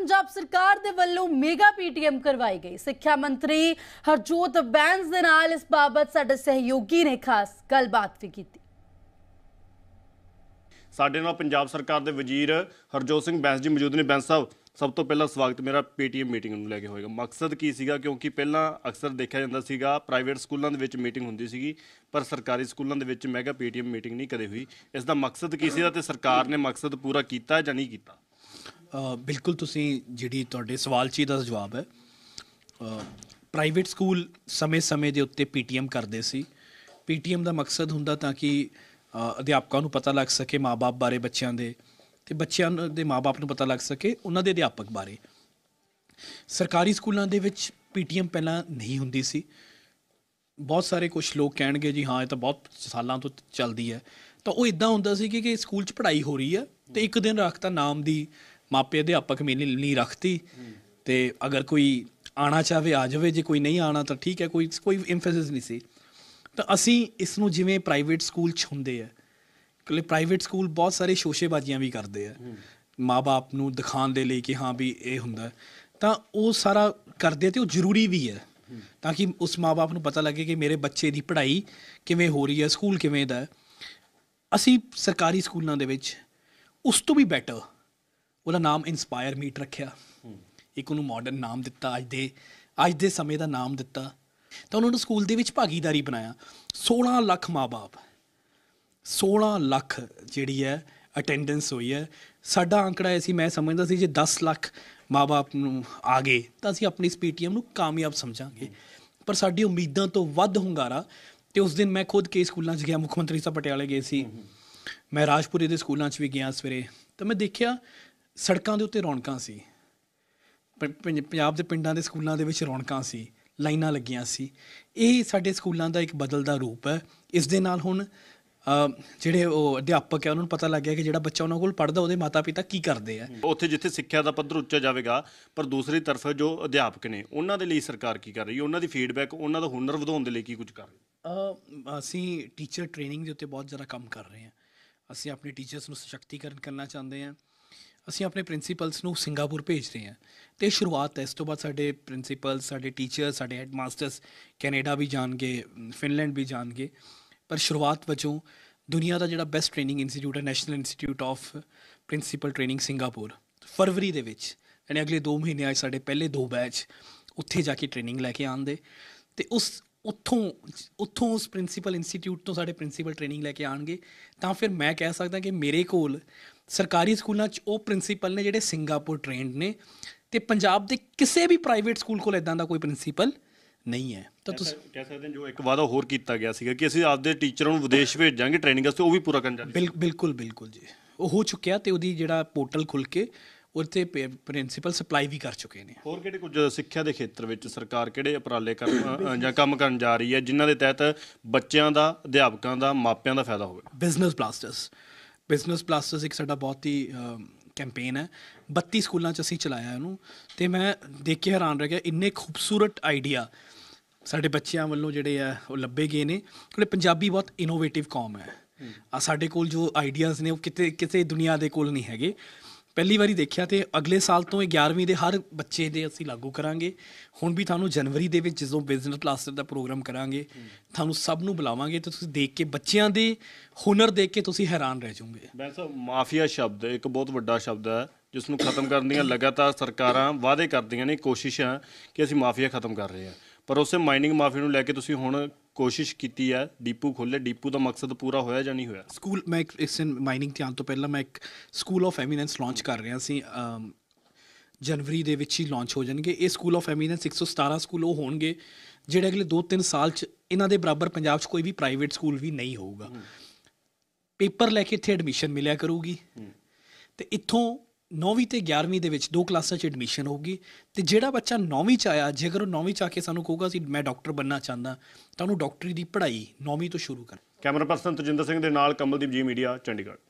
ਪੰਜਾਬ ਸਰਕਾਰ ਦੇ ਵੱਲੋਂ ਮੇਗਾ ਪੀਟੀਐਮ ਕਰਵਾਈ ਗਈ ਸਿੱਖਿਆ ਮੰਤਰੀ ਹਰਜੋਤ ਬੈਂਸ ਦੇ ਨਾਲ ਇਸ ਬਾਬਤ ਸਾਡੇ ਸਹਿਯੋਗੀ ਨੇ ਖਾਸ ਗੱਲਬਾਤ ਵੀ ਕੀਤੀ ਸਾਡੇ ਨਾਲ ਪੰਜਾਬ ਸਰਕਾਰ ਦੇ ਵਜ਼ੀਰ ਹਰਜੋਤ ਸਿੰਘ ਬੈਂਸ ਜੀ ਮੌਜੂਦ ਨੇ ਬੈਂਸ ਸਾਹਿਬ ਸਭ ਤੋਂ ਪਹਿਲਾਂ ਸਵਾਗਤ ਮੇਰਾ ਪੀਟੀਐਮ ਮੀਟਿੰਗ ਨੂੰ ਲੈ ਕੇ ਹੋਏਗਾ ਮਕਸਦ ਕੀ ਸੀਗਾ ਕਿਉਂਕਿ ਪਹਿਲਾਂ ਅਕਸਰ ਦੇਖਿਆ ਜਾਂਦਾ ਸੀਗਾ ਪ੍ਰਾਈਵੇਟ ਸਕੂਲਾਂ ਦੇ ਵਿੱਚ ਮੀਟਿੰਗ ਹੁੰਦੀ ਸੀਗੀ ਪਰ ਸਰਕਾਰੀ ਸਕੂਲਾਂ ਦੇ ਵਿੱਚ ਮੈਗਾ ਪੀਟੀਐਮ ਮੀਟਿੰਗ ਨਹੀਂ ਕਦੇ ਹੋਈ ਇਸ ਦਾ ਮਕਸਦ ਕੀ ਸੀਗਾ ਤੇ ਸਰਕਾਰ ਨੇ ਮਕਸਦ ਪੂਰਾ ਕੀਤਾ ਜਾਂ ਨਹੀਂ ਕੀਤਾ ਬਿਲਕੁਲ ਤੁਸੀਂ ਜਿਹੜੀ ਤੁਹਾਡੇ ਸਵਾਲ ਚੀ ਦਾ ਜਵਾਬ ਹੈ ਪ੍ਰਾਈਵੇਟ ਸਕੂਲ ਸਮੇਂ-ਸਮੇਂ ਦੇ ਉੱਤੇ ਪੀਟੀਐਮ ਕਰਦੇ ਸੀ ਪੀਟੀਐਮ ਦਾ ਮਕਸਦ ਹੁੰਦਾ ਤਾਂ ਕਿ ਅਧਿਆਪਕਾਂ ਨੂੰ ਪਤਾ ਲੱਗ ਸਕੇ ਮਾਪੇ ਬਾਰੇ ਬੱਚਿਆਂ ਦੇ ਤੇ ਬੱਚਿਆਂ ਦੇ ਮਾਪੇ ਨੂੰ ਪਤਾ ਲੱਗ ਸਕੇ ਉਹਨਾਂ ਦੇ ਅਧਿਆਪਕ ਬਾਰੇ ਸਰਕਾਰੀ ਸਕੂਲਾਂ ਦੇ ਵਿੱਚ ਪੀਟੀਐਮ ਪਹਿਲਾਂ ਨਹੀਂ ਹੁੰਦੀ ਸੀ ਬਹੁਤ ਸਾਰੇ ਕੁਝ ਲੋਕ ਕਹਿਣਗੇ ਜੀ ਹਾਂ ਇਹ ਤਾਂ ਬਹੁਤ ਸਾਲਾਂ ਤੋਂ ਚੱਲਦੀ ਹੈ ਤਾਂ ਉਹ ਇਦਾਂ ਹੁੰਦਾ ਸੀ ਕਿ ਕਿ ਸਕੂਲ 'ਚ ਪੜ੍ਹਾਈ ਹੋ ਰਹੀ ਹੈ ਤੇ ਇੱਕ ਦਿਨ ਰੱਖਤਾ ਨਾਮ ਦੀ ਮਾਪੇ ਅਧਿਆਪਕ ਮੇਰੇ ਨਹੀਂ ਰੱਖਤੀ ਤੇ ਅਗਰ ਕੋਈ ਆਣਾ ਚਾਹਵੇ ਆ ਜਾਵੇ ਜੇ ਕੋਈ ਨਹੀਂ ਆਣਾ ਤਾਂ ਠੀਕ ਹੈ ਕੋਈ ਕੋਈ ਐਮਫੈਸਿਸ ਨਹੀਂ ਸੀ ਤਾਂ ਅਸੀਂ ਇਸ ਨੂੰ ਜਿਵੇਂ ਪ੍ਰਾਈਵੇਟ ਸਕੂਲ ਚ ਹੁੰਦੇ ਆ ਕਿਉਂਕਿ ਪ੍ਰਾਈਵੇਟ ਸਕੂਲ ਬਹੁਤ ਸਾਰੇ ਸ਼ੋਸ਼ੇਬਾਜ਼ੀਆਂ ਵੀ ਕਰਦੇ ਆ ਮਾਪੇ ਨੂੰ ਦਿਖਾਉਣ ਦੇ ਲਈ ਕਿ ਹਾਂ ਵੀ ਇਹ ਹੁੰਦਾ ਤਾਂ ਉਹ ਸਾਰਾ ਕਰਦੇ ਤੇ ਉਹ ਜ਼ਰੂਰੀ ਵੀ ਹੈ ਤਾਂ ਕਿ ਉਸ ਮਾਪੇ ਨੂੰ ਪਤਾ ਲੱਗੇ ਕਿ ਮੇਰੇ ਬੱਚੇ ਦੀ ਪੜ੍ਹਾਈ ਕਿਵੇਂ ਹੋ ਰਹੀ ਹੈ ਸਕੂਲ ਕਿਵੇਂ ਦਾ ਅਸੀਂ ਸਰਕਾਰੀ ਸਕੂਲਾਂ ਦੇ ਵਿੱਚ ਉਸ ਤੋਂ ਵੀ ਬੈਟਰ ਉਹਦਾ ਨਾਮ ਇਨਸਪਾਇਰ ਮੀਟ ਰੱਖਿਆ ਇੱਕ ਉਹਨੂੰ ਮਾਡਰਨ ਨਾਮ ਦਿੱਤਾ ਅੱਜ ਦੇ ਅੱਜ ਦੇ ਸਮੇਂ ਦਾ ਨਾਮ ਦਿੱਤਾ ਤਾਂ ਉਹਨਾਂ ਨੂੰ ਸਕੂਲ ਦੇ ਵਿੱਚ ਭਾਗੀਦਾਰੀ ਬਣਾਇਆ 16 ਲੱਖ ਮਾਪੇ 16 ਲੱਖ ਜਿਹੜੀ ਹੈ ਅਟੈਂਡੈਂਸ ਹੋਈ ਹੈ ਸਾਡਾ ਅੰਕੜਾ ਸੀ ਮੈਂ ਸਮਝਦਾ ਸੀ ਜੇ 10 ਲੱਖ ਮਾਪੇ ਨੂੰ ਆ ਗਏ ਤਾਂ ਅਸੀਂ ਆਪਣੀ ਸਪੀਟੀਐਮ ਨੂੰ ਕਾਮਯਾਬ ਸਮਝਾਂਗੇ ਪਰ ਸਾਡੀ ਉਮੀਦਾਂ ਤੋਂ ਵੱਧ ਹੁੰਗਾਰਾ ਤੇ ਉਸ ਦਿਨ ਮੈਂ ਖੁਦ ਕੇ ਸਕੂਲਾਂ 'ਚ ਗਿਆ ਮੁੱਖ ਮੰਤਰੀ ਸਾਹਿਬ ਪਟਿਆਲੇ ਗਏ ਸੀ ਮੈਂ ਰਾਜਪੁਰੇ ਦੇ ਸਕੂਲਾਂ 'ਚ ਵੀ ਗਿਆ ਸਵੇਰੇ ਤਾਂ ਮੈਂ ਦੇਖਿਆ ਸੜਕਾਂ ਦੇ ਉੱਤੇ ਰੌਣਕਾਂ ਸੀ ਪੰਜਾਬ ਦੇ ਪਿੰਡਾਂ ਦੇ ਸਕੂਲਾਂ ਦੇ ਵਿੱਚ ਰੌਣਕਾਂ ਸੀ ਲਾਈਨਾਂ ਲੱਗੀਆਂ ਸੀ ਇਹ ਸਾਡੇ ਸਕੂਲਾਂ ਦਾ ਇੱਕ ਬਦਲਦਾ ਰੂਪ ਹੈ ਇਸ ਦੇ ਨਾਲ ਹੁਣ ਜਿਹੜੇ ਉਹ ਅਧਿਆਪਕ ਹੈ ਉਹਨਾਂ ਨੂੰ ਪਤਾ ਲੱਗ ਗਿਆ ਕਿ ਜਿਹੜਾ ਬੱਚਾ ਉਹਨਾਂ ਕੋਲ ਪੜਦਾ ਉਹਦੇ ਮਾਤਾ-ਪਿਤਾ ਕੀ ਕਰਦੇ ਆ ਉੱਥੇ ਜਿੱਥੇ ਸਿੱਖਿਆ ਦਾ ਪੱਧਰ ਉੱਚਾ ਜਾਵੇਗਾ ਪਰ ਦੂਸਰੀ ਤਰਫ ਜੋ ਅਧਿਆਪਕ ਨੇ ਉਹਨਾਂ ਦੇ ਲਈ ਸਰਕਾਰ ਕੀ ਕਰ ਰਹੀ ਹੈ ਉਹਨਾਂ ਦੀ ਫੀਡਬੈਕ ਉਹਨਾਂ ਦਾ ਹੁਨਰ ਵਧਾਉਣ ਦੇ ਲਈ ਕੀ ਕੁਝ ਕਰ ਰਹੀ ਹੈ ਅਸੀਂ ਟੀਚਰ ਟ੍ਰੇਨਿੰਗ ਦੇ ਉੱਤੇ ਬਹੁਤ ਜ਼ਿਆਦਾ ਕੰਮ ਕਰ ਰਹੇ ਹਾਂ ਅਸੀਂ ਆਪਣੇ ਟੀਚਰਸ ਨੂੰ ਸਸ਼ਕਤੀਕਰਨ ਕਰਨਾ ਚਾਹੁੰਦੇ ਹਾਂ ਅਸੀਂ ਆਪਣੇ ਪ੍ਰਿੰਸੀਪਲਸ ਨੂੰ ਸਿੰਗਾਪੁਰ ਭੇਜ ਰਹੇ ਹਾਂ ਤੇ ਸ਼ੁਰੂਆਤ ਇਸ ਤੋਂ ਬਾਅਦ ਸਾਡੇ ਪ੍ਰਿੰਸੀਪਲ ਸਾਡੇ ਟੀਚਰ ਸਾਡੇ ਹੈਡਮਾਸਟਰਸ ਕੈਨੇਡਾ ਵੀ ਜਾਣਗੇ ਫਿਨਲੈਂਡ ਵੀ ਜਾਣਗੇ ਪਰ ਸ਼ੁਰੂਆਤ ਵਜੋਂ ਦੁਨੀਆ ਦਾ ਜਿਹੜਾ ਬੈਸਟ ਟ੍ਰੇਨਿੰਗ ਇੰਸਟੀਚਿਊਟ ਹੈ national institute of principal training Singapore ਫਰਵਰੀ ਦੇ ਵਿੱਚ ਯਾਨੀ ਅਗਲੇ 2 ਮਹੀਨੇ ਆ ਸਾਡੇ ਪਹਿਲੇ ਦੋ ਬੈਚ ਉੱਥੇ ਜਾ ਕੇ ਟ੍ਰੇਨਿੰਗ ਲੈ ਕੇ ਆਉਂਦੇ ਤੇ ਉਸ ਉੱਥੋਂ ਉੱਥੋਂ ਉਸ ਪ੍ਰਿੰਸੀਪਲ ਇੰਸਟੀਚਿਊਟ ਤੋਂ ਸਾਡੇ ਪ੍ਰਿੰਸੀਪਲ ਟ੍ਰੇਨਿੰਗ ਲੈ ਕੇ ਆਣਗੇ ਤਾਂ ਫਿਰ ਮੈਂ ਕਹਿ ਸਕਦਾ ਕਿ ਮੇਰੇ ਕੋਲ ਸਰਕਾਰੀ ਸਕੂਲਾਂ 'ਚ ਉਹ ਪ੍ਰਿੰਸੀਪਲ ਨੇ ਜਿਹੜੇ ਸਿੰਗਾਪੁਰ ਟ੍ਰੇਨਡ ਨੇ ਤੇ ਪੰਜਾਬ ਦੇ ਕਿਸੇ ਵੀ ਪ੍ਰਾਈਵੇਟ ਸਕੂਲ ਕੋਲ ਇਦਾਂ ਦਾ ਕੋਈ ਪ੍ਰਿੰਸੀਪਲ ਨਹੀਂ ਹੈ ਤਾਂ ਤੁਸੀਂ ਕਹਿ ਸਕਦੇ ਹੋ ਜੋ ਇੱਕ ਵਾਅਦਾ ਹੋਰ ਕੀਤਾ ਗਿਆ ਸੀਗਾ ਕਿ ਅਸੀਂ ਆਪਦੇ ਟੀਚਰਾਂ ਨੂੰ ਵਿਦੇਸ਼ ਭੇਜਾਂਗੇ ਟ੍ਰੇਨਿੰਗ ਵਾਸਤੇ ਉਹ ਵੀ ਪੂਰਾ ਕਰਨ ਜਾਂਦੇ ਬਿਲਕੁਲ ਬਿਲਕੁਲ ਜੀ ਉਹ ਹੋ ਚੁੱਕਿਆ ਤੇ ਉਹਦੀ ਜਿਹੜਾ ਪੋਰਟਲ ਖੁੱਲ ਕੇ ਉਤੇ ਪ੍ਰਿੰਸੀਪਲ ਸਪਲਾਈ ਵੀ ਕਰ ਚੁੱਕੇ ਨੇ ਹੋਰ ਕਿਹੜੇ ਕੁਝ ਸਿੱਖਿਆ ਦੇ ਖੇਤਰ ਵਿੱਚ ਸਰਕਾਰ ਕਿਹੜੇ ਉਪਰਾਲੇ ਕਰ ਜਾਂ ਕੰਮ ਕਰਨ ਜਾ ਰਹੀ ਹੈ ਜਿਨ੍ਹਾਂ ਦੇ ਤਹਿਤ ਬੱਚਿਆਂ ਦਾ ਅਧਿਆਪਕਾਂ ਦਾ ਮਾਪਿਆਂ ਦਾ ਫਾਇਦਾ ਹੋਵੇ ਬਿਜ਼ਨਸ ਬਲਾਸਟਰਸ ਬਿਜ਼ਨਸ ਪਲਾਸਟਰਸ ਇੱਕ ਸਾਡਾ ਬਹੁਤ ਹੀ ਕੈਂਪੇਨ ਹੈ 32 ਸਕੂਲਾਂ 'ਚ ਅਸੀਂ ਚਲਾਇਆ ਉਹਨੂੰ ਤੇ ਮੈਂ ਦੇਖ ਕੇ ਹੈਰਾਨ ਰਹਿ ਗਿਆ ਇੰਨੇ ਖੂਬਸੂਰਤ ਆਈਡੀਆ ਸਾਡੇ ਬੱਚਿਆਂ ਵੱਲੋਂ ਜਿਹੜੇ ਆ ਉਹ ਲੱਭੇ ਗਏ ਨੇ ਕਿਉਂਕਿ ਪੰਜਾਬੀ ਬਹੁਤ ਇਨੋਵੇਟਿਵ ਕੌਮ ਹੈ ਆ ਸਾਡੇ ਕੋਲ ਜੋ ਆਈਡੀਆਜ਼ ਨੇ ਉਹ ਕਿਤੇ ਕਿਸੇ ਦੁਨੀਆ ਦੇ ਕੋਲ ਨਹੀਂ ਹੈਗੇ ਪਹਿਲੀ ਵਾਰੀ ਦੇਖਿਆ ਤੇ ਅਗਲੇ ਸਾਲ ਤੋਂ 11ਵੀਂ ਦੇ ਹਰ ਬੱਚੇ ਦੇ ਅਸੀਂ ਲਾਗੂ ਕਰਾਂਗੇ ਹੁਣ ਵੀ ਤੁਹਾਨੂੰ ਜਨਵਰੀ ਦੇ ਵਿੱਚ ਜਦੋਂ ਬਿਜ਼ਨਸ ਕਲਾਸਰ ਦਾ ਪ੍ਰੋਗਰਾਮ ਕਰਾਂਗੇ ਤੁਹਾਨੂੰ ਸਭ ਨੂੰ ਬੁਲਾਵਾਂਗੇ ਤੇ ਤੁਸੀਂ ਦੇਖ ਕੇ ਬੱਚਿਆਂ ਦੇ ਹੁਨਰ ਦੇਖ ਕੇ ਤੁਸੀਂ ਹੈਰਾਨ ਰਹਿ ਜਾਓਗੇ ਵੈਸੇ ਮਾਫੀਆ ਸ਼ਬਦ ਇੱਕ ਬਹੁਤ ਵੱਡਾ ਸ਼ਬਦ ਹੈ ਜਿਸ ਨੂੰ ਖਤਮ ਕਰਨ ਦੀਆਂ ਲਗਾਤਾਰ ਸਰਕਾਰਾਂ ਵਾਅਦੇ ਕਰਦੀਆਂ ਨੇ ਕੋਸ਼ਿਸ਼ਾਂ ਕਿ ਅਸੀਂ ਮਾਫੀਆ ਖਤਮ ਕਰ ਰਹੇ ਹਾਂ ਪਰ ਉਸੇ ਮਾਈਨਿੰਗ ਮਾਫੀਆ ਨੂੰ ਲੈ ਕੇ ਤੁਸੀਂ ਹੁਣ ਕੋਸ਼ਿਸ਼ ਕੀਤੀ ਹੈ ਡੀਪੂ ਖੋਲੇ ਡੀਪੂ ਦਾ ਮਕਸਦ ਪੂਰਾ ਹੋਇਆ ਜਾਂ ਨਹੀਂ ਹੋਇਆ ਸਕੂਲ ਮੈਂ ਇੱਕ ਇਸ ਮਾਈਨਿੰਗ ਧਿਆਨ ਤੋਂ ਪਹਿਲਾਂ ਮੈਂ ਇੱਕ ਸਕੂਲ ਆਫ ਐਮੀਨੈਂਸ ਲਾਂਚ ਕਰ ਰਿਹਾ ਸੀ ਜਨਵਰੀ ਦੇ ਵਿੱਚ ਹੀ ਲਾਂਚ ਹੋ ਜਾਣਗੇ ਇਹ ਸਕੂਲ ਆਫ ਐਮੀਨੈਂਸ 117 ਸਕੂਲ ਉਹ ਹੋਣਗੇ ਜਿਹੜੇ ਅਗਲੇ 2-3 ਸਾਲ 'ਚ ਇਹਨਾਂ ਦੇ ਬਰਾਬਰ ਪੰਜਾਬ 'ਚ ਕੋਈ ਵੀ ਪ੍ਰਾਈਵੇਟ ਸਕੂਲ ਵੀ ਨਹੀਂ ਹੋਊਗਾ ਪੇਪਰ ਲੈ ਕੇ ਇੱਥੇ ਐਡਮਿਸ਼ਨ ਮਿਲਿਆ ਕਰੂਗੀ ਤੇ ਇੱਥੋਂ 9ਵੀਂ ਤੇ 11ਵੀਂ ਦੇ ਵਿੱਚ ਦੋ ਕਲਾਸਾਂ 'ਚ ਐਡਮਿਸ਼ਨ ਹੋਊਗੀ ਤੇ ਜਿਹੜਾ ਬੱਚਾ 9ਵੀਂ 'ਚ ਆਇਆ ਜੇਕਰ ਉਹ 9ਵੀਂ 'ਚ ਆ ਕੇ ਸਾਨੂੰ ਕਹੂਗਾ ਸੀ ਮੈਂ ਡਾਕਟਰ ਬੰਨਣਾ ਚਾਹੁੰਦਾ ਤਾਂ ਉਹਨੂੰ ਡਾਕਟਰੀ ਦੀ ਪੜ੍ਹਾਈ 9ਵੀਂ ਤੋਂ ਸ਼ੁਰੂ ਕਰ ਕੈਮਰਾ ਪਰਸਨ ਤਜਿੰਦਰ ਸਿੰਘ ਦੇ ਨਾਲ ਕਮਲਦੀਪ ਜੀ ਮੀਡੀਆ ਚੰਡੀਗੜ੍ਹ